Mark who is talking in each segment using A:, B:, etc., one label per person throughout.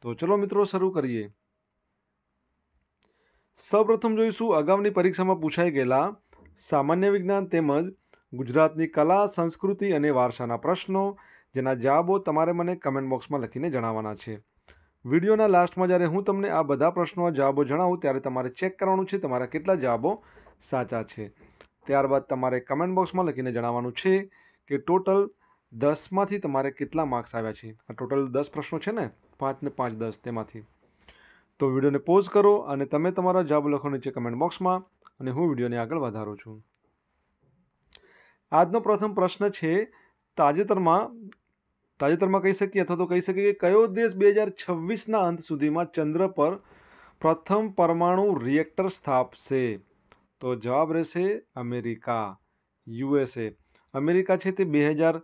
A: તો ચલો મિત્રો શરૂ કરીએ સૌપ્રથમ જોઈશું અગાઉની પરીક્ષામાં પૂછાઈ ગયેલા સામાન્ય વિજ્ઞાન તેમજ ગુજરાતની કલા સંસ્કૃતિ અને વારસાના પ્રશ્નો જેના જવાબો તમારે મને કમેન્ટ બોક્સમાં લખીને જણાવવાના છે વિડીયોના લાસ્ટમાં જ્યારે હું તમને આ બધા પ્રશ્નો જવાબો જણાવું ત્યારે તમારે ચેક કરવાનું છે તમારા કેટલા જવાબો સાચા છે ત્યારબાદ તમારે કમેન્ટ બોક્સમાં લખીને જણાવવાનું છે કે ટોટલ દસમાંથી તમારે કેટલા માર્ક્સ આવ્યા છે આ ટોટલ દસ પ્રશ્નો છે ને પાંચને પાંચ દસ તેમાંથી તો વિડીયોને પોઝ કરો અને તમે તમારા જવાબ લખો નીચે કમેન્ટ બોક્સમાં અને હું વિડીયોને આગળ વધારું છું આજનો પ્રથમ પ્રશ્ન છે તાજેતરમાં તાજેતરમાં કહી શકીએ અથવા તો કહી શકીએ કે કયો દેશ બે હજાર છવ્વીસના અંત સુધીમાં ચંદ્ર પર પ્રથમ પરમાણુ રિએક્ટર સ્થાપશે તો જવાબ રહેશે અમેરિકા યુએસએ અમેરિકા છે તે બે હજાર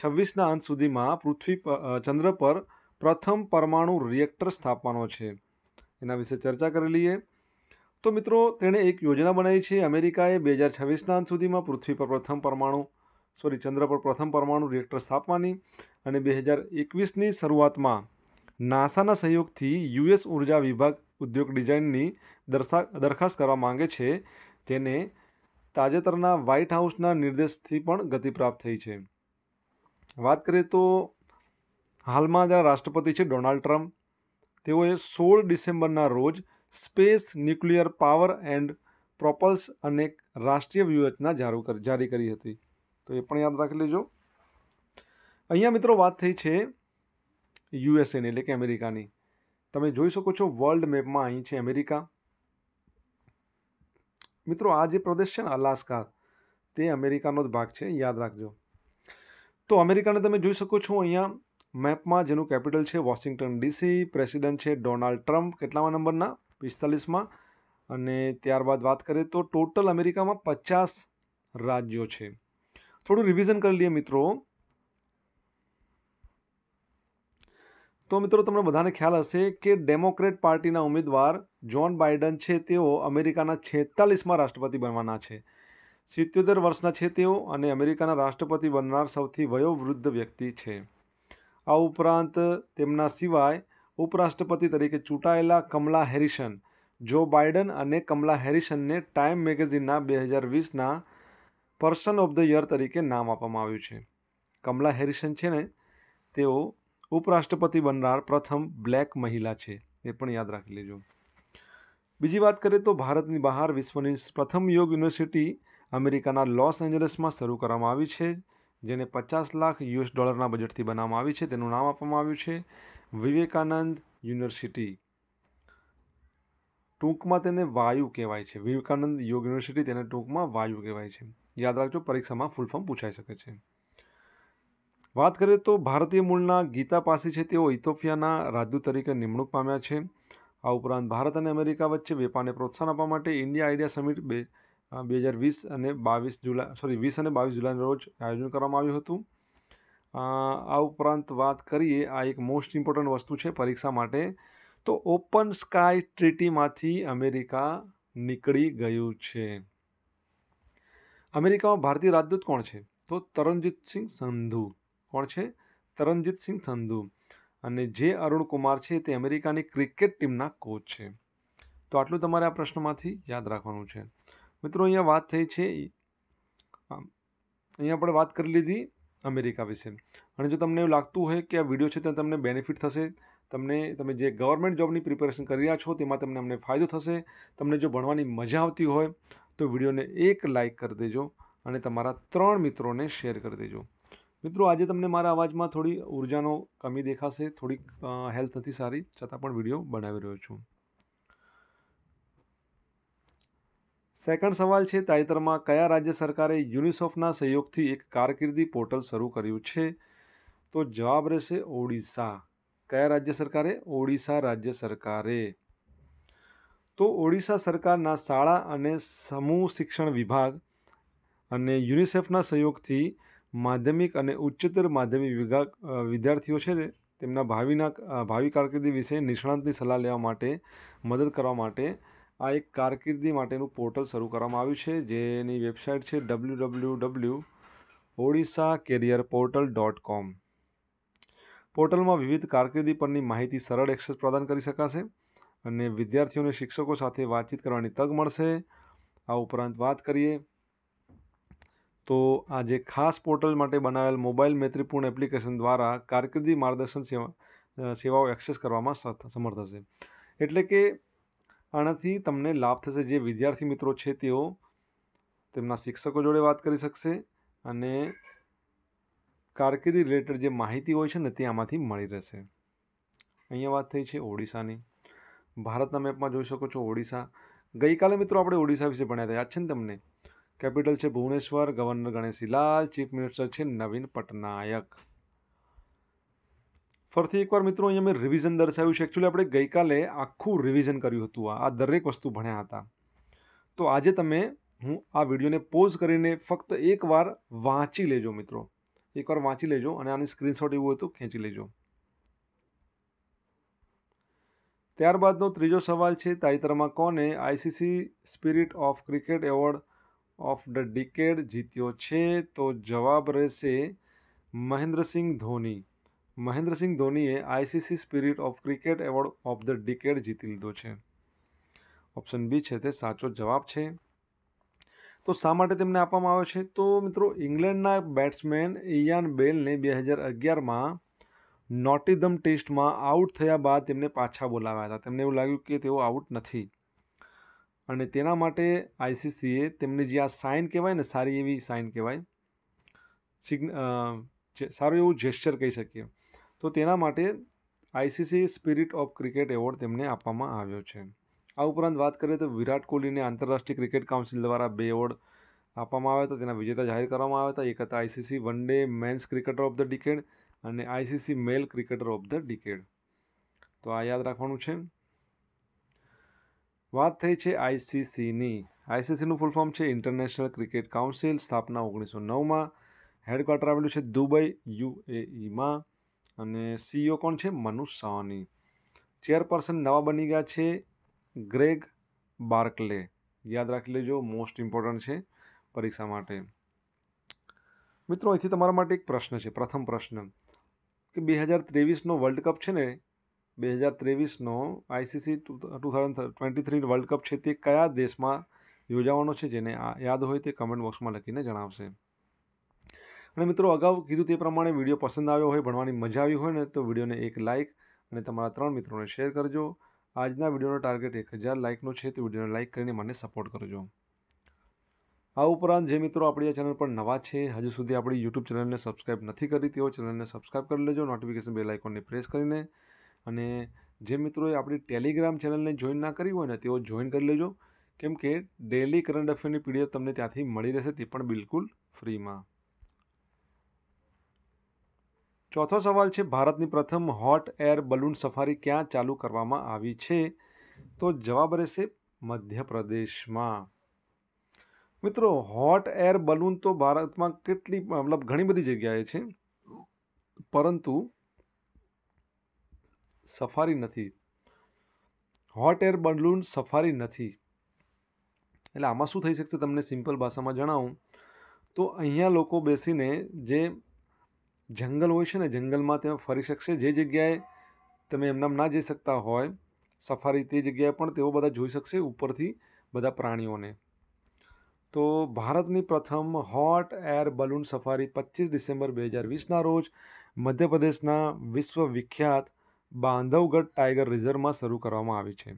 A: છવ્વીસના અંત સુધીમાં પૃથ્વી ચંદ્ર પર પ્રથમ પરમાણુ રિએક્ટર સ્થાપવાનો છે એના વિશે ચર્ચા કરી લઈએ તો મિત્રો તેણે એક યોજના બનાવી છે અમેરિકાએ બે હજાર છવ્વીસના અંત સુધીમાં પૃથ્વી પર પ્રથમ પરમાણુ સોરી ચંદ્ર પર પ્રથમ પરમાણુ રિએક્ટર સ્થાપવાની અને બે હજાર એકવીસની શરૂઆતમાં નાસાના સહયોગથી યુએસ ઉર્જા વિભાગ ઉદ્યોગ ડિઝાઇનની દરસા દરખાસ્ત કરવા માંગે છે તેને તાજેતરના વ્હાઇટ હાઉસના નિર્દેશથી પણ ગતિ પ્રાપ્ત થઈ છે વાત કરીએ તો હાલમાં જેના રાષ્ટ્રપતિ છે ડોનાલ્ડ ટ્રમ્પ તેઓએ સોળ ડિસેમ્બરના રોજ space nuclear power and propulsion અને રાષ્ટ્રીય વ્યૂહરચના જારી કરી હતી તો એ પણ યાદ રાખી લેજો અહીંયા મિત્રો વાત થઈ છે યુએસએની એટલે કે અમેરિકાની તમે જોઈ શકો છો વર્લ્ડ મેપમાં અહીં છે અમેરિકા મિત્રો આ જે પ્રદેશ છે ને અલાસ્કા તે અમેરિકાનો જ ભાગ છે યાદ રાખજો તો અમેરિકાને તમે જોઈ શકો છો અહીંયા મેપમાં જેનું કેપિટલ છે વોશિંગ્ટન ડીસી પ્રેસિડેન્ટ છે ડોનાલ્ડ ટ્રમ્પ કેટલામાં નંબરના પિસ્તાલીસમાં અને ત્યારબાદ વાત કરીએ તો ટોટલ અમેરિકામાં પચાસ રાજ્યો છે થોડું રિવિઝન કરી લઈએ મિત્રો તો મિત્રો તમને બધાને ખ્યાલ હશે કે ડેમોક્રેટ પાર્ટીના ઉમેદવાર જ્હોન બાઇડન છે તેઓ અમેરિકાના છેતાલીસમાં રાષ્ટ્રપતિ બનવાના છે સિત્યોતેર વર્ષના છે તેઓ અને અમેરિકાના રાષ્ટ્રપતિ બનનાર સૌથી વયોવૃદ્ધ વ્યક્તિ છે આ ઉપરાંત તેમના સિવાય ઉપરાષ્ટ્રપતિ તરીકે ચૂંટાયેલા કમલા હેરિસન જો બાઇડન અને કમલા હેરિસનને ટાઈમ મેગેઝિનના બે હજાર વીસના પર્સન ઓફ ધ યર તરીકે નામ આપવામાં આવ્યું છે કમલા હેરિસન છે ને તેઓ ઉપરાષ્ટ્રપતિ બનનાર પ્રથમ બ્લેક મહિલા છે એ પણ યાદ રાખી લેજો બીજી વાત કરીએ તો ભારતની બહાર વિશ્વની પ્રથમ યોગ યુનિવર્સિટી અમેરિકાના લોસ એન્જલસમાં શરૂ કરવામાં આવી છે જેને પચાસ લાખ યુએસ ડોલરના બજેટથી બનાવવામાં આવી છે તેનું નામ આપવામાં આવ્યું છે વિવેકાનંદ યુનિવર્સિટી ટૂંકમાં તેને વાયુ કહેવાય છે વિવેકાનંદ યોગ યુનિવર્સિટી તેને ટૂંકમાં વાયુ કહેવાય છે યાદ રાખજો પરીક્ષામાં ફૂલ ફોર્મ પૂછાઈ શકે છે વાત કરીએ તો ભારતીય મૂળના ગીતા પાસી છે તેઓ ઇથોપિયાના રાજદૂત તરીકે નિમણૂક પામ્યા છે આ ઉપરાંત ભારત અને અમેરિકા વચ્ચે વેપારને પ્રોત્સાહન આપવા માટે ઇન્ડિયા આઈડિયા સમિટ બે બે હજાર વીસ અને બાવીસ જુલાઈ સોરી વીસ અને બાવીસ જુલાઈના રોજ આયોજન કરવામાં આવ્યું હતું આ ઉપરાંત વાત કરીએ આ એક મોસ્ટ ઇમ્પોર્ટન્ટ વસ્તુ છે પરીક્ષા માટે તો ઓપન સ્કાય ટ્રીટીમાંથી અમેરિકા નીકળી ગયું છે અમેરિકામાં ભારતીય રાજદૂત કોણ છે તો તરણજીતસિંહ સંધુ કોણ છે તરણજીતસિંહ સંધુ અને જે અરુણ કુમાર છે તે અમેરિકાની ક્રિકેટ ટીમના કોચ છે તો આટલું તમારે આ પ્રશ્નમાંથી યાદ રાખવાનું છે મિત્રો અહીંયા વાત થઈ છે અહીંયા આપણે વાત કરી લીધી અમેરિકા વિશે અને જો તમને એવું લાગતું હોય કે આ વિડીયો છે ત્યાં તમને બેનિફિટ થશે તમને તમે જે ગવર્મેન્ટ જોબની પ્રિપેરેશન કરી રહ્યા છો તેમાં તમને અમને ફાયદો થશે તમને જો ભણવાની મજા આવતી હોય તો વિડીયોને એક લાઇક કરી દેજો અને તમારા ત્રણ મિત્રોને શેર કરી દેજો મિત્રો આજે તમને મારા અવાજમાં થોડી ઉર્જાનો કમી દેખાશે થોડીક હેલ્થ નથી સારી છતાં પણ વિડીયો બનાવી રહ્યો છું સેકન્ડ સવાલ છે તાજેતરમાં કયા રાજ્ય સરકારે યુનિસોફના સહયોગથી એક કારકિર્દી પોર્ટલ શરૂ કર્યું છે તો જવાબ રહેશે ઓડિશા કયા રાજ્ય સરકારે ઓડિશા રાજ્ય સરકારે તો ઓડિશા સરકારના શાળા અને સમૂહ શિક્ષણ વિભાગ અને યુનિસેફના સહયોગથી માધ્યમિક અને ઉચ્ચતર માધ્યમિક વિભાગ વિદ્યાર્થીઓ છે તેમના ભાવિના ભાવિ કારકિર્દી વિશે નિષ્ણાંતની સલાહ લેવા માટે મદદ કરવા માટે આ એક કારકિર્દી માટેનું પોર્ટલ શરૂ કરવામાં આવ્યું છે જેની વેબસાઇટ છે W W W Odisha career portal dot com પોર્ટલમાં વિવિધ કારકિર્દી પરની માહિતી સરળ એક્સેસ પ્રદાન કરી શકાશે અને વિદ્યાર્થીઓને શિક્ષકો સાથે વાતચીત કરવાની તક મળશે આ ઉપરાંત વાત કરીએ તો આ જે ખાસ પોર્ટલ માટે બનાવેલ મોબાઈલ મૈત્રીપૂર્ણ એપ્લિકેશન દ્વારા કારકિર્દી માર્ગદર્શન સેવા સેવાઓ એક્સેસ કરવામાં સમર્થ હશે એટલે કે આનાથી તમને લાભ થશે જે વિદ્યાર્થી મિત્રો છે તેઓ તેમના શિક્ષકો જોડે વાત કરી શકશે અને કારકિર્દી રિલેટેડ જે માહિતી હોય છે ને તે આમાંથી મળી રહેશે અહીંયા વાત થઈ છે ઓડિશાની ભારતના મેપમાં જોઈ શકો છો ઓડિશા ગઈકાલે મિત્રો આપણે ઓડિશા વિશે ભણ્યા રહ્યા છે ને તમને કેપિટલ છે Bhubaneswar governor Ganeshilal chief minister છે નવીન પટનાયક ફરીથી એકવાર મિત્રો અહીંયા મેં રિવિઝન દર્શાવ્યું છે એકચ્યુઅલી આપણે ગઈકાલે આખું રિવિઝન કર્યું હતું આ દરેક વસ્તુ ભણ્યા હતા તો આજે તમે હું આ વિડીયોને પોઝ કરીને ફક્ત એકવાર વાંચી લેજો મિત્રો એકવાર વાંચી લેજો અને આની સ્ક્રીનશોટ એવું હોય તો ખેંચી લેજો ત્યારબાદનો ત્રીજો સવાલ છે તાજેતરમાં કોને ICC spirit of cricket award of the decade જીત્યો છે તો જવાબ રહેશે મહેન્દ્રસિંહ ધોની મહેન્દ્રસિંહ ધોનીએ ICC spirit of cricket award of the decade જીતી લીધો છે ઓપ્શન બી છે તે સાચો જવાબ છે તો શા માટે તેમને આપવામાં આવે છે તો મિત્રો ઇંગ્લેન્ડના બેટ્સમેન ઇયાન બેલને બે હજાર અગિયારમાં નોટિધમ ટેસ્ટમાં આઉટ થયા બાદ તેમને પાછા બોલાવ્યા હતા તેમને એવું લાગ્યું કે તેઓ આઉટ નથી અને તેના માટે આઈસીસીએ તેમની જે આ સાઇન કહેવાય ને સારી એવી સાઇન કહેવાય સારું એવું જેસ્ચર કહી શકીએ તો તેના માટે ICC spirit of cricket award તેમને આપવામાં આવ્યો છે આ ઉપરાંત વાત કરીએ તો વિરાટ કોહલીને આંતરરાષ્ટ્રીય ક્રિકેટ કાઉન્સિલ દ્વારા બે એવોર્ડ આપવામાં આવ્યા હતા તેના વિજેતા જાહેર કરવામાં આવ્યા હતા એક હતા ICC one day men's cricketer of the decade અને ICC male cricketer of the decade તો આ યાદ રાખવાનું છે વાત થઈ છે આઈસીસીની આઈસીસીનું ફૂલ ફોર્મ છે ઇન્ટરનેશનલ ક્રિકેટ કાઉન્સિલ સ્થાપના ઓગણીસો નવમાં હેડક્વાર્ટર આવેલું છે દુબઈ યુએઈમાં અને સીઈઓ e કોણ છે મનુષ સવાણી ચેરપર્સન નવા બની ગયા છે ગ્રેગ બાર્કલે યાદ રાખી લેજો મોસ્ટ ઇમ્પોર્ટન્ટ છે પરીક્ષા માટે મિત્રો અહીંથી તમારા માટે એક પ્રશ્ન છે પ્રથમ પ્રશ્ન કે બે હજાર ત્રેવીસનો વર્લ્ડ કપ છે ને બે હજાર ત્રેવીસનો ICC two thousand twenty three world cup છે તે કયા દેશમાં યોજાવાનો છે જેને યાદ હોય તે કમેન્ટ બોક્સમાં લખીને જણાવશે અને મિત્રો અગાઉ કીધું તે પ્રમાણે વિડીયો પસંદ આવ્યો હોય ભણવાની મજા આવી હોય ને તો વિડીયોને એક લાઇક અને તમારા ત્રણ મિત્રોને શેર કરજો આજના વિડીયોનો ટાર્ગેટ એક હજાર લાઇકનો છે તો વિડીયોને લાઇક કરીને મને સપોર્ટ કરજો આ ઉપરાંત જે મિત્રો આપણી આ ચેનલ પર નવા છે હજુ સુધી આપણી યુટ્યુબ ચેનલને સબસ્ક્રાઇબ નથી કરી તેઓ ચેનલને સબસ્ક્રાઇબ કરી લેજો નોટિફિકેશન બેલ આઇકોનને પ્રેસ કરીને અને જે મિત્રોએ આપણી ટેલિગ્રામ ચેનલને જોઈન ના કરી હોય ને તેઓ જોઈન કરી લેજો કેમ કે ડેલી કરંટ અફેરની પીડીએફ તમને ત્યાંથી મળી રહેશે તે પણ બિલકુલ ફ્રીમાં ચોથો સવાલ છે ભારતની પ્રથમ હોટ એર બલૂન સફારી ક્યાં ચાલુ કરવામાં આવી છે તો જવાબ રહેશે મધ્યપ્રદેશમાં મિત્રો હોટ એર બલૂન તો ભારતમાં કેટલી મતલબ ઘણી બધી જગ્યાએ છે પરંતુ સફારી નથી હોટ એર બલૂન સફારી નથી એટલે આમાં શું થઈ શકશે તમને સિમ્પલ ભાષામાં જણાવું તો અહીંયા લોકો બેસીને જે જંગલ હોય છે ને જંગલમાં તમે ફરી શકશે જે જગ્યાએ તમે એમનામ ના જઈ શકતા હોય સફારી તે જગ્યાએ પણ તેઓ બધા જોઈ શકશે ઉપરથી બધા પ્રાણીઓને તો ભારતની પ્રથમ હોટ એર બલૂન સફારી પચીસ ડિસેમ્બર બે હજાર વીસના રોજ મધ્યપ્રદેશના વિશ્વવિખ્યાત બાંધવગઢ ટાઈગર રિઝર્વમાં શરૂ કરવામાં આવી છે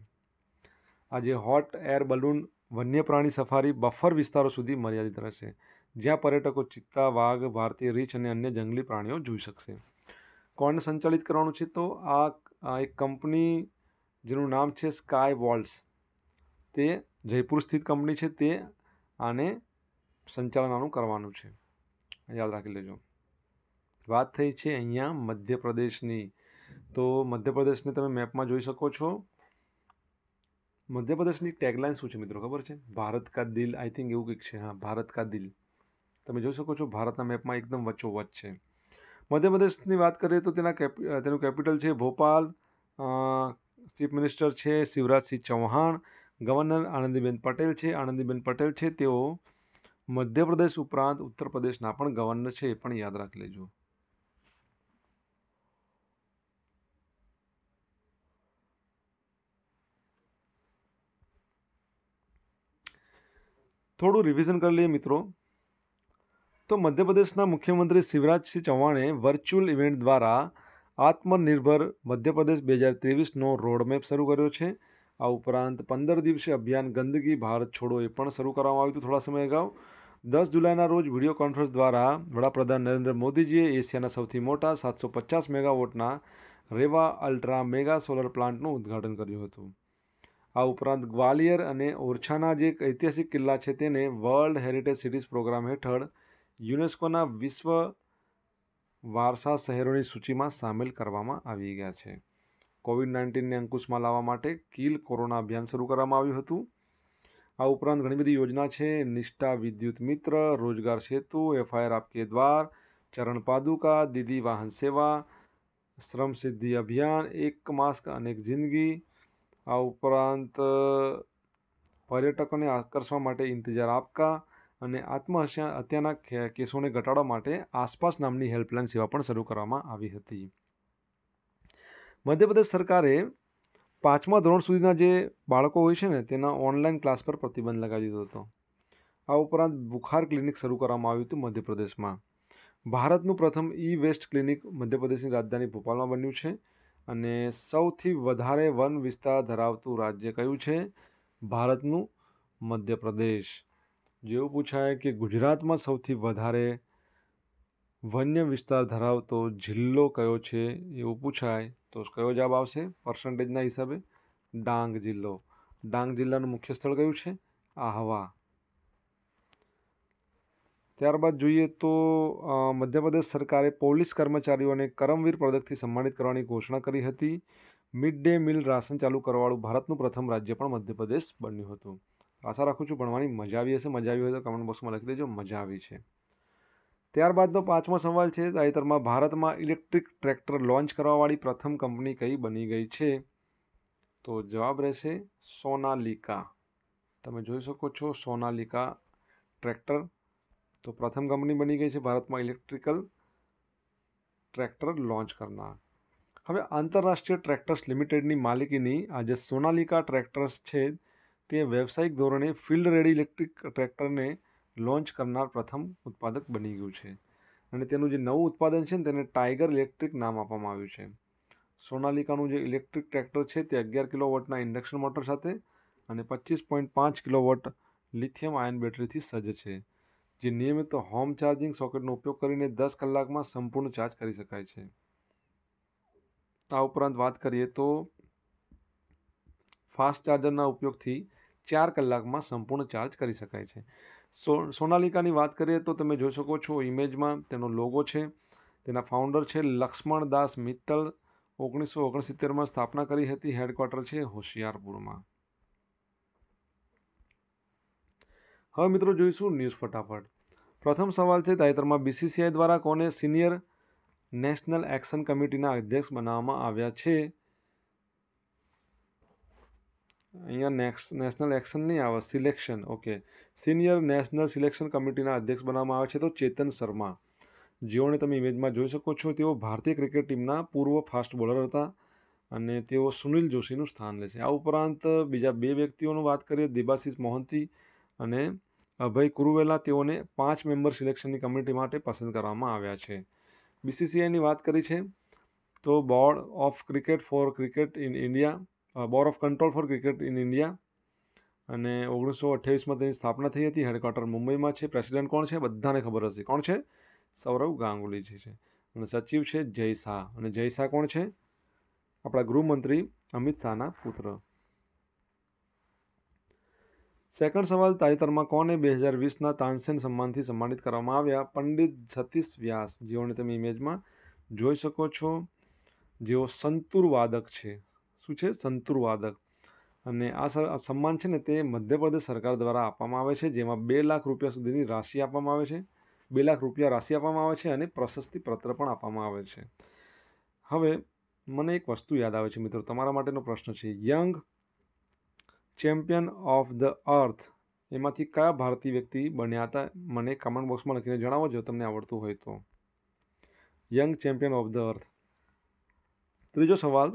A: આજે હોટ એર બલૂન વન્ય પ્રાણી સફારી બફર વિસ્તારો સુધી મર્યાદિત રહેશે જ્યાં પર્યટકો ચિત્તા વાઘ ભારતીય રીછ અને અન્ય જંગલી પ્રાણીઓ જોઈ શકશે કોણને સંચાલિત કરવાનું છે તો આ એક કંપની જેનું નામ છે સ્કાય વોલ્ડ્સ તે જયપુર સ્થિત કંપની છે તે આને સંચાલન આનું કરવાનું છે યાદ રાખી લેજો વાત થઈ છે અહીંયા મધ્યપ્રદેશની તો મધ્યપ્રદેશને તમે મેપમાં જોઈ શકો છો મધ્યપ્રદેશની ટેગલાઇન શું છે મિત્રો ખબર છે ભારત કા દિલ આઈ થિંક એવું કંઈક છે હા ભારત કા દિલ તમે જોઈ શકો છો ભારતના મેપમાં એકદમ વચ્ચોવચ્ચ છે મધ્યપ્રદેશની વાત કરીએ તો તેના કેપિ તેનું કેપિટલ છે ભોપાલ ચીફ મિનિસ્ટર છે શિવરાજસિંહ ચૌહાણ ગવર્નર આનંદીબેન પટેલ છે આનંદીબેન પટેલ છે તેઓ મધ્યપ્રદેશ ઉપરાંત ઉત્તર પ્રદેશના પણ ગવર્નર છે એ પણ યાદ રાખી લેજો થોડું રિવિઝન કરી લઈએ મિત્રો તો મધ્યપ્રદેશના મુખ્યમંત્રી શિવરાજસિંહ ચૌહાણે વર્ચ્યુઅલ ઇવેન્ટ દ્વારા આત્મનિર્ભર મધ્યપ્રદેશ બે હજાર ત્રેવીસનો રોડમેપ શરૂ કર્યો છે આ ઉપરાંત પંદર દિવસે અભિયાન ગંદકી ભારત છોડો એ પણ શરૂ કરવામાં આવ્યું હતું થોડા સમય અગાઉ દસ જુલાઈના રોજ વિડીયો કોન્ફરન્સ દ્વારા વડાપ્રધાન નરેન્દ્ર મોદીજીએ એશિયાના સૌથી મોટા સાતસો પચાસ મેગાવોટના રેવા અલ્ટ્રા મેગા સોલર પ્લાન્ટનું ઉદ્ઘાટન કર્યું હતું આ ઉપરાંત ગ્વાલિયર અને ઓરછાના જે એક ઐતિહાસિક કિલ્લા છે તેને વર્લ્ડ હેરિટેજ સિટીઝ પ્રોગ્રામ હેઠળ યુનેસ્કોના વિશ્વ વારસા શહેરોની સૂચિમાં સામેલ કરવામાં આવી ગયા છે કોવિડ નાઇન્ટીનને અંકુશમાં લાવવા માટે કિલ કોરોના અભિયાન શરૂ કરવામાં આવ્યું હતું આ ઉપરાંત ઘણી બધી યોજના છે નિષ્ઠા વિદ્યુત મિત્ર રોજગાર સેતુ એફઆઈઆર આપકે દ્વાર ચરણ પાદુકા દીદી વાહન સેવા શ્રમ સિદ્ધિ અભિયાન એક માસ્ક અનેક જિંદગી આ ઉપરાંત પર્યટકોને આકર્ષવા માટે ઇંતજાર આપકા અને આત્મહત્યા હત્યાના કેસોને ઘટાડવા માટે આસપાસ નામની હેલ્પલાઇન સેવા પણ શરૂ કરવામાં આવી હતી મધ્યપ્રદેશ સરકારે પાંચમા ધોરણ સુધીના જે બાળકો હોય છે ને તેના ઓનલાઈન ક્લાસ પર પ્રતિબંધ લગાવી દીધો હતો આ ઉપરાંત બુખાર ક્લિનિક શરૂ કરવામાં આવ્યું હતું મધ્યપ્રદેશમાં ભારતનું પ્રથમ ઈ વેસ્ટ ક્લિનિક મધ્યપ્રદેશની રાજધાની ભોપાલમાં બન્યું છે અને સૌથી વધારે વન વિસ્તાર ધરાવતું રાજ્ય કયું છે ભારતનું મધ્યપ્રદેશ જેવું પૂછાય કે ગુજરાતમાં સૌથી વધારે વન્ય વિસ્તાર ધરાવતો જિલ્લો કયો છે એવું પૂછાય તો કયો જવાબ આવશે પર્સન્ટેજના હિસાબે ડાંગ જિલ્લો ડાંગ જિલ્લાનું મુખ્ય સ્થળ કયું છે આહવા ત્યારબાદ જોઈએ તો મધ્યપ્રદેશ સરકારે પોલીસ કર્મચારીઓને કરમવીર પદકથી સન્માનિત કરવાની ઘોષણા કરી હતી મિડ ડે મિલ રાશન ચાલુ કરવાવાળું ભારતનું પ્રથમ રાજ્ય પણ મધ્યપ્રદેશ બન્યું હતું આશા રાખું છું ભણવાની મજા આવી હશે મજા આવી હોય તો કમેન્ટ બોક્સમાં લખી દેજો મજા આવી છે ત્યારબાદનો પાંચમો સવાલ છે તાજેતરમાં ભારતમાં ઇલેક્ટ્રિક ટ્રેક્ટર લોન્ચ કરવાવાળી પ્રથમ કંપની કઈ બની ગઈ છે તો જવાબ રહેશે સોનાલિકા તમે જોઈ શકો છો સોનાલિકા ટ્રેક્ટર તો પ્રથમ કંપની બની ગઈ છે ભારતમાં ઇલેક્ટ્રિકલ ટ્રેક્ટર લોન્ચ કરનાર હવે આંતરરાષ્ટ્રીય ટ્રેક્ટર્સ લિમિટેડની માલિકીની આ જે સોનાલિકા ટ્રેક્ટર્સ છે તે વ્યવસાયિક ધોરણે ફિલ્ડ રેડી ઇલેક્ટ્રિક ટ્રેક્ટરને લોન્ચ કરનાર પ્રથમ ઉત્પાદક બની ગયું છે અને તેનું જે નવું ઉત્પાદન છે ને તેને ટાઈગર ઇલેક્ટ્રિક નામ આપવામાં આવ્યું છે સોનાલિકાનું જે ઇલેક્ટ્રિક ટ્રેક્ટર છે તે અગિયાર કિલોવોટના ઇન્ડક્શન મોટર સાથે અને પચીસ પોઈન્ટ પાંચ કિલોવોટ લિથિયમ આયન બેટરીથી સજ્જ છે જે નિયમિત હોમ ચાર્જિંગ સોકેટનો ઉપયોગ કરીને દસ કલાકમાં સંપૂર્ણ ચાર્જ કરી શકાય છે આ ઉપરાંત વાત કરીએ તો ફાસ્ટ ચાર્જરના ઉપયોગથી ચાર કલાકમાં સંપૂર્ણ ચાર્જ કરી શકાય છે સો સોનાલિકાની વાત કરીએ તો તમે જોઈ શકો છો ઇમેજમાં તેનો લોગો છે તેના ફાઉન્ડર છે લક્ષ્મણ દાસ મિત્તલ ઓગણીસો ઓગણસિત્તેરમાં સ્થાપના કરી હતી હેડક્વાર્ટર છે હોશિયારપુરમાં હવે મિત્રો જોઈશું ન્યૂઝ ફટાફટ પ્રથમ સવાલ છે તાજેતરમાં બીસીસીઆઈ દ્વારા કોને સિનિયર નેશનલ એક્શન કમિટીના અધ્યક્ષ બનાવવામાં આવ્યા છે અહીંયા નેક્સ નેશનલ એક્શન નહીં આવે selection okay senior national selection કમિટીના અધ્યક્ષ બનાવવામાં આવે છે તો ચેતન શર્મા જેઓને તમે ઇમેજમાં જોઈ શકો છો તેઓ ભારતીય ક્રિકેટ ટીમના પૂર્વ ફાસ્ટ બોલર હતા અને તેઓ સુનિલ જોશીનું સ્થાન લે છે આ ઉપરાંત બીજા બે વ્યક્તિઓનું વાત કરીએ દેબાશિષ મોહંતી અને અભય કુરુવેલા તેઓને પાંચ મેમ્બર સિલેક્શનની કમિટી માટે પસંદ કરવામાં આવ્યા છે બીસીસીઆઈની વાત કરી છે તો board of cricket for cricket in India board of control for cricket in India અને ઓગણીસો અઠ્યાવીસમાં તેની સ્થાપના થઈ હતી હેડક્વાર્ટર મુંબઈમાં છે પ્રેસિડેન્ટ કોણ છે બધાને ખબર હશે કોણ છે સૌરવ ગાંગુલીજી છે અને સચિવ છે જય શાહ અને જય શાહ કોણ છે આપણા ગૃહમંત્રી અમિત શાહના પુત્ર સેકન્ડ સવાલ તાજેતરમાં કોને બે હજાર વીસના તાનસેન સન્માનથી સન્માનિત કરવામાં આવ્યા પંડિત સતીશ વ્યાસ જેઓને તમે ઇમેજમાં જોઈ શકો છો જેઓ સંતુર વાદક છે શું છે સંતુર વાદક અને આ સન્માન છે ને તે મધ્યપ્રદેશ સરકાર દ્વારા આપવામાં આવે છે જેમાં બે લાખ રૂપિયા સુધીની રાશિ આપવામાં આવે છે બે લાખ રૂપિયા રાશિ આપવામાં આવે છે અને પ્રશસ્તિ પત્ર પણ આપવામાં આવે છે હવે મને એક વસ્તુ યાદ આવે છે મિત્રો તમારા માટેનો પ્રશ્ન છે young champion of the earth એમાંથી કયા ભારતીય વ્યક્તિ બન્યા હતા મને કમેન્ટ બોક્સમાં લખીને જણાવો જો તમને આવડતું હોય તો young champion of the earth ત્રીજો સવાલ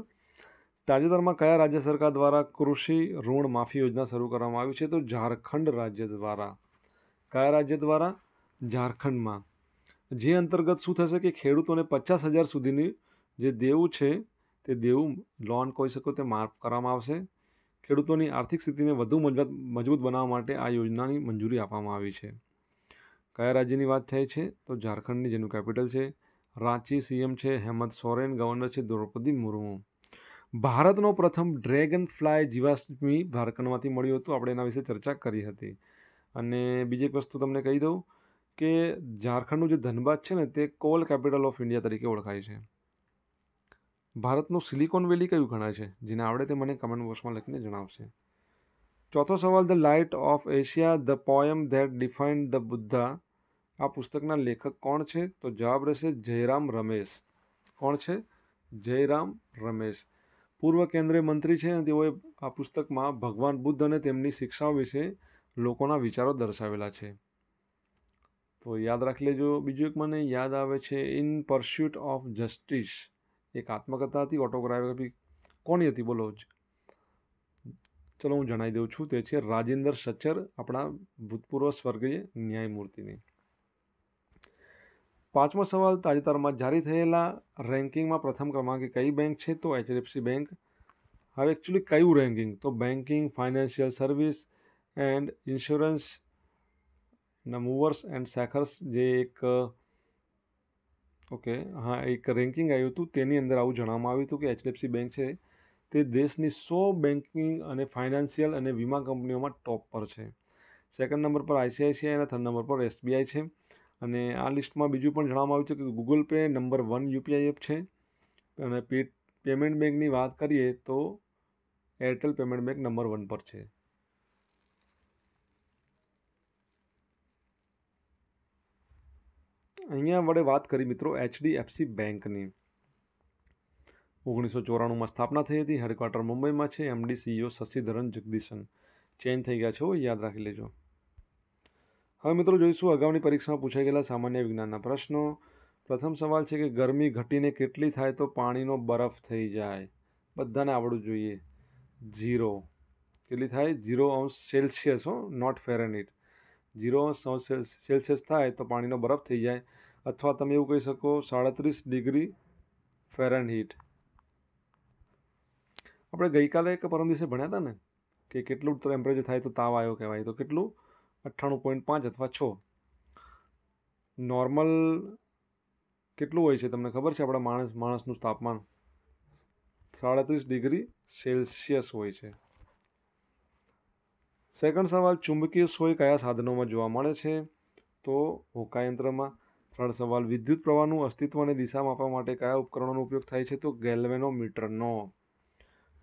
A: તાજેતરમાં કયા રાજ્ય સરકાર દ્વારા કૃષિ ઋણ માફી યોજના શરૂ કરવામાં આવી છે તો ઝારખંડ રાજ્ય દ્વારા કયા રાજ્ય દ્વારા ઝારખંડમાં જે અંતર્ગત શું થશે કે ખેડૂતોને પચાસ હજાર સુધીની જે દેવું છે તે દેવું લોન કહી શકો તે માફ કરવામાં આવશે ખેડૂતોની આર્થિક સ્થિતિને વધુ મજબૂત મજબૂત બનાવવા માટે આ યોજનાની મંજૂરી આપવામાં આવી છે કયા રાજ્યની વાત થાય છે તો ઝારખંડની જેનું કેપિટલ છે રાંચી સીએમ છે હેમંત સોરેન ગવર્નર છે દ્રૌપદી મુર્મુ ભારતનો પ્રથમ ડ્રેગન ફ્લાય જીવાશ્મી ઝારખંડમાંથી મળ્યું હતું આપણે એના વિશે ચર્ચા કરી હતી અને બીજી એક વસ્તુ તમને કહી દઉં કે ઝારખંડનું જે ધનબાદ છે ને તે કોલ કેપિટલ ઓફ ઇન્ડિયા તરીકે ઓળખાય છે ભારતનું સિલિકોન વેલી કયું ગણાય છે જેને આવડે તે મને કમેન્ટ બોક્સમાં લખીને જણાવશે ચોથો સવાલ the light of Asia the poem that define the Buddha આ પુસ્તકના લેખક કોણ છે તો જવાબ રહેશે જયરામ રમેશ કોણ છે જયરામ રમેશ પૂર્વ કેન્દ્રીય મંત્રી છે અને તેઓએ આ પુસ્તકમાં ભગવાન બુદ્ધ અને તેમની શિક્ષાઓ વિશે લોકોના વિચારો દર્શાવેલા છે તો યાદ રાખી લેજો બીજું એક મને યાદ આવે છે ઇન પરસ્યુટ ઓફ જસ્ટિસ એક આત્મકથા હતી ઓટોગ્રાફી કોની હતી બોલો જ ચલો હું જણાવી દઉં છું તે છે રાજેન્દ્ર સચ્ચર આપણા ભૂતપૂર્વ સ્વર્ગીય ન્યાયમૂર્તિની પાંચમો સવાલ તાજેતરમાં જારી થયેલા રેન્કિંગમાં પ્રથમ ક્રમાંકે કઈ બેંક છે તો એચડીએફસી બેંક હવે એકચ્યુઅલી કયું રેન્કિંગ તો banking financial service and insurance ના મૂવર્સ એન્ડ સેખર્સ જે એક ઓકે હા એક રેન્કિંગ આવ્યું હતું તેની અંદર આવું જણાવવામાં આવ્યું હતું કે એચડીએફસી બેંક છે તે દેશની સો બેન્કિંગ અને ફાઇનાન્શિયલ અને વીમા કંપનીઓમાં ટોપ પર છે સેકન્ડ નંબર પર આઈસીઆઈસીઆઈ અને થર્ડ નંબર પર એસબીઆઈ છે અને આ લિસ્ટમાં બીજું પણ જણાવવામાં આવ્યું છે કે Google Pay number one UPI app છે અને પે પેમેન્ટ બેંકની વાત કરીએ તો Airtel payment bank number one પર છે અહીંયા વડે વાત કરી મિત્રો એચડીએફસી બેંકની ઓગણીસો ચોરાણુંમાં સ્થાપના થઈ હતી હેડક્વાર્ટર મુંબઈમાં છે MD CEO e Shashidharan Jagdishan change થઈ ગયા છે યાદ રાખી લેજો હવે મિત્રો જોઈશું અગાઉની પરીક્ષામાં પૂછાઈ ગયેલા સામાન્ય વિજ્ઞાનના પ્રશ્નો પ્રથમ સવાલ છે કે ગરમી ઘટીને કેટલી થાય તો પાણીનો બરફ થઈ જાય બધાને આવડવું જોઈએ ઝીરો કેટલી થાય ઝીરો અંશ સેલ્સિયસ હો નોટ ફેરેનિટ ઝીરો અંશ સેલ્સિયસ થાય તો પાણીનો બરફ થઈ જાય અથવા તમે એવું કહી શકો સાડત્રીસ ડિગ્રી ફેરનહીટ આપણે ગઈકાલે કે પરમ દિવસે ભણ્યા હતા ને કે કેટલું ટેમ્પરેચર થાય તો તાવ આવ્યો કહેવાય તો કેટલું અઠ્ઠાણું પોઈન્ટ પાંચ અથવા છ નોર્મલ કેટલું હોય છે તમને ખબર છે આપણા માણસ માણસનું તાપમાન સાડત્રીસ ડિગ્રી સેલ્સિયસ હોય છે સેકન્ડ સવાલ ચુંબકીય સોય કયા સાધનોમાં જોવા મળે છે તો હોકાયંત્રમાં ત્રણ સવાલ વિદ્યુત પ્રવાહનું અસ્તિત્વ અને દિશા માપવા માટે કયા ઉપકરણોનો ઉપયોગ થાય છે તો ગેલ્વેનોમીટરનો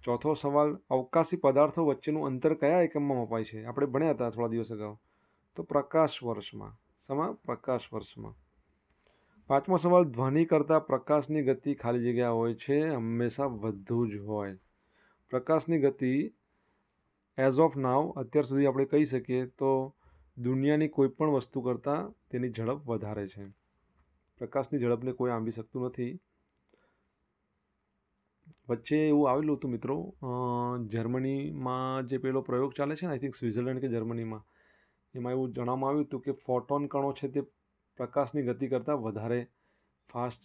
A: ચોથો સવાલ અવકાશી પદાર્થો વચ્ચેનું અંતર કયા એકમમાં મપાય છે આપણે ભણ્યા હતા થોડા દિવસ અગાઉ તો પ્રકાશ વર્ષમાં સમા પ્રકાશ વર્ષમાં પાંચમો સવાલ ધ્વનિ કરતાં પ્રકાશની ગતિ ખાલી જગ્યા હોય છે હંમેશા વધુ જ હોય પ્રકાશની ગતિ એઝ ઓફ નાવ અત્યાર સુધી આપણે કહી શકીએ તો દુનિયાની કોઈ પણ વસ્તુ કરતાં તેની ઝડપ વધારે છે પ્રકાશની ઝડપને કોઈ આંબી શકતું નથી વચ્ચે એવું આવેલું હતું મિત્રો જર્મનીમાં જે પેલો પ્રયોગ ચાલે છે ને આઈ થિંક સ્વિટ્ઝરલેન્ડ કે જર્મનીમાં એમાં એવું જણાવવામાં આવ્યું હતું કે ફોટોન કણો છે તે પ્રકાશની ગતિ કરતાં વધારે ફાસ્ટ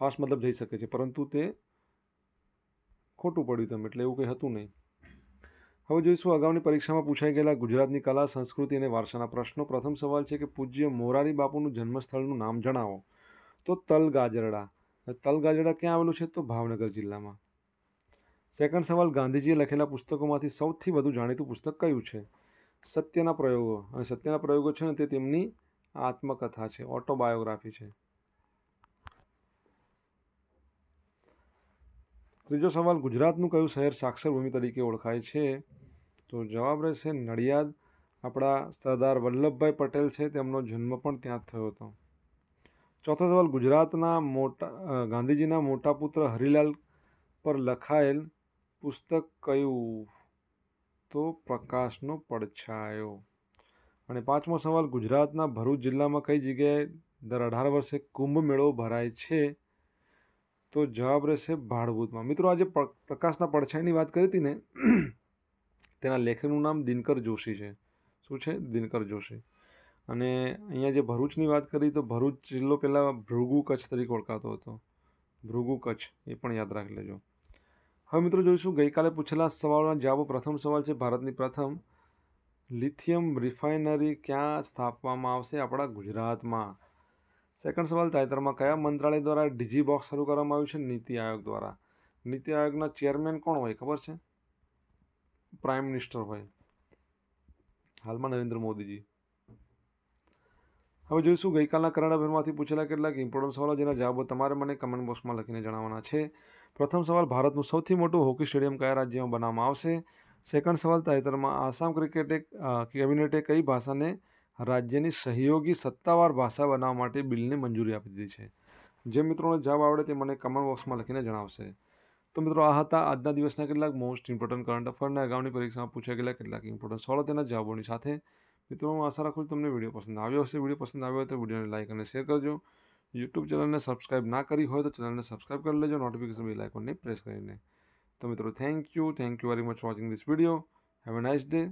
A: ફાસ્ટ મતલબ જઈ શકે છે પરંતુ તે ખોટું પડ્યું તમે એટલે એવું કંઈ હતું નહીં હવે જોઈશું અગાઉની પરીક્ષામાં પૂછાઈ ગયેલા ગુજરાતની કલા સંસ્કૃતિ અને વારસાના પ્રશ્નો પ્રથમ સવાલ છે કે પૂજ્ય મોરારી બાપુનું જન્મસ્થળનું નામ જણાવો તો તલગાજરડા તલગાજરડા ક્યાં આવેલું છે તો ભાવનગર જિલ્લામાં સેકન્ડ સવાલ ગાંધીજીએ લખેલા પુસ્તકોમાંથી સૌથી વધુ જાણીતું પુસ્તક કયું છે સત્યના પ્રયોગો અને સત્યના પ્રયોગો છે ને તે તેમની આત્મકથા છે ઓટોબાયોગ્રાફી છે ત્રીજો સવાલ ગુજરાતનું કયું શહેર સાક્ષરભૂમિ તરીકે ઓળખાય છે તો જવાબ રહેશે નડિયાદ આપણા સરદાર વલ્લભભાઈ પટેલ છે તેમનો જન્મ પણ ત્યાં જ થયો હતો ચોથો સવાલ ગુજરાતના મોટા ગાંધીજીના મોટા પુત્ર હરિલાલ પર લખાયેલ પુસ્તક કયું તો પ્રકાશનો પડછાયો અને પાંચમો સવાલ ગુજરાતના ભરૂચ જિલ્લામાં કઈ જગ્યાએ દર અઢાર વર્ષે કુંભ મેળો ભરાય છે તો જવાબ રહેશે ભાડભૂતમાં મિત્રો આજે પ્રકાશના પડછાયની વાત કરી હતી ને તેના લેખકનું નામ દિનકર જોશી છે શું છે દિનકર જોશી અને અહીંયા જે ભરૂચની વાત કરી તો ભરૂચ જિલ્લો પહેલાં ભૃગુ કચ્છ તરીકે ઓળખાતો હતો ભૃગુ કચ્છ એ પણ યાદ રાખી લેજો હવે મિત્રો જોઈશું ગઈકાલે પૂછેલા સવાલોના જવાબો પ્રથમ સવાલ છે ભારતની પ્રથમ લિથિયમ રિફાઇનરી ક્યાં સ્થાપવામાં આવશે આપણા ગુજરાતમાં સેકન્ડ સવાલ તાજેતરમાં કયા મંત્રાલય દ્વારા ડીજી બોક્સ શરૂ કરવામાં આવ્યું છે નીતિ આયોગ દ્વારા નીતિ આયોગના ચેરમેન કોણ હોય ખબર છે પ્રાઇમ મિનિસ્ટર હોય હાલમાં નરેન્દ્ર મોદીજી હવે જોઈશું ગઈકાલના કરંટ અફેરમાંથી પૂછેલા કેટલાક ઇમ્પોર્ટન્ટ સવાલો જેના જવાબો તમારે મને કમેન્ટ બોક્સમાં લખીને જણાવવાના છે પ્રથમ સવાલ ભારતનું સૌથી મોટું હોકી સ્ટેડિયમ કયા રાજ્યમાં બનાવવામાં આવશે સેકન્ડ સવાલ તાજેતરમાં આસામ ક્રિકેટે કેબિનેટે કઈ ભાષાને રાજ્યની સહયોગી સત્તાવાર ભાષા બનાવવા માટે બિલને મંજૂરી આપી દીધી છે જે મિત્રોને જવાબ આવડે તે મને કમેન્ટ બોક્સમાં લખીને જણાવશે તો મિત્રો આ હતા આજના દિવસના કેટલાક મોસ્ટ ઇમ્પોર્ટન્ટ કરંટ અફેરના અગાઉની પરીક્ષામાં પૂછાયેલા કેટલાક ઇમ્પોર્ટન્ટ સવાલો તેના જવાબોની સાથે મિત્રો હું આશા રાખું તમને વિડીયો પસંદ આવ્યો હશે વિડીયો પસંદ આવ્યો તો વિડીયોને લાઇક અને શેર કરજો યુટ્યુબ ચેનલને સબસ્ક્રાઇબ ના કરી હોય તો ચેનલને સબસ્ક્રાઇબ કરી લેજો નોટિફિકેશન બેલ આઇકોનને પ્રેસ કરીને તો મિત્રો thank you thank you very much watching this video have a nice day